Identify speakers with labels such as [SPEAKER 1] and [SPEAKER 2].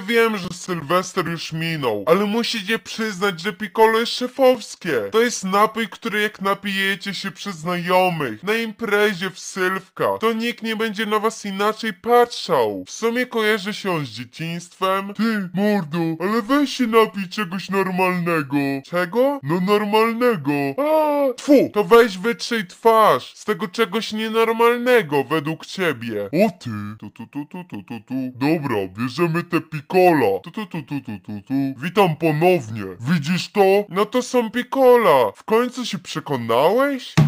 [SPEAKER 1] Wiem, że Sylwester już minął, ale musicie przyznać, że Piccolo jest szefowskie. To jest napój, który jak napijecie się przy znajomych, na imprezie w Sylwka, to nikt nie będzie na was inaczej patrzał. W sumie kojarzy się on z dzieciństwem. Ty, mordo, ale weź się napij czegoś normalnego. Czego? No normalnego. A! Tfu, to weź wytrzyj twarz z tego czegoś nienormalnego według ciebie. O ty, tu tu tu tu tu tu tu. Dobra, bierzemy te pikola. Tu tu tu tu tu tu tu. Witam ponownie. Widzisz to? No to są pikola. W końcu się przekonałeś?